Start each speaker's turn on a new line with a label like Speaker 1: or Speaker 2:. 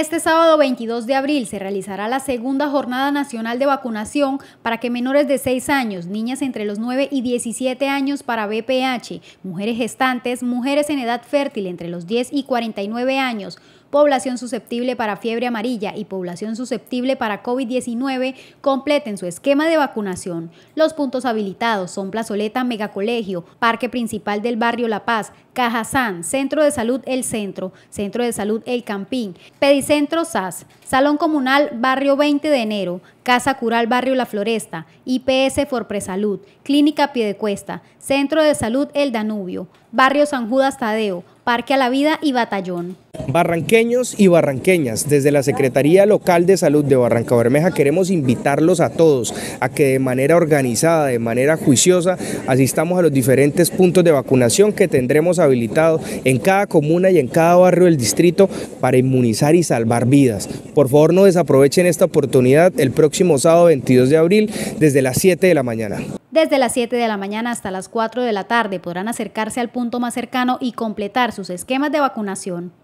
Speaker 1: Este sábado 22 de abril se realizará la segunda jornada nacional de vacunación para que menores de 6 años, niñas entre los 9 y 17 años para BPH, mujeres gestantes, mujeres en edad fértil entre los 10 y 49 años, población susceptible para fiebre amarilla y población susceptible para COVID-19 completen su esquema de vacunación. Los puntos habilitados son Plazoleta Megacolegio, Parque Principal del Barrio La Paz, Caja San, Centro de Salud El Centro, Centro de Salud El Campín, Pedicentro SAS, Salón Comunal Barrio 20 de Enero, Casa Cural Barrio La Floresta, IPS Forpresalud, Clínica Piedecuesta, Centro de Salud El Danubio, Barrio San Judas Tadeo, Parque a la Vida y Batallón.
Speaker 2: Barranqueños y barranqueñas, desde la Secretaría Local de Salud de Barranca Bermeja queremos invitarlos a todos a que de manera organizada, de manera juiciosa, asistamos a los diferentes puntos de vacunación que tendremos habilitados en cada comuna y en cada barrio del distrito para inmunizar y salvar vidas. Por favor no desaprovechen esta oportunidad el próximo sábado 22 de abril desde las 7 de la mañana.
Speaker 1: Desde las 7 de la mañana hasta las 4 de la tarde podrán acercarse al punto más cercano y completar sus esquemas de vacunación.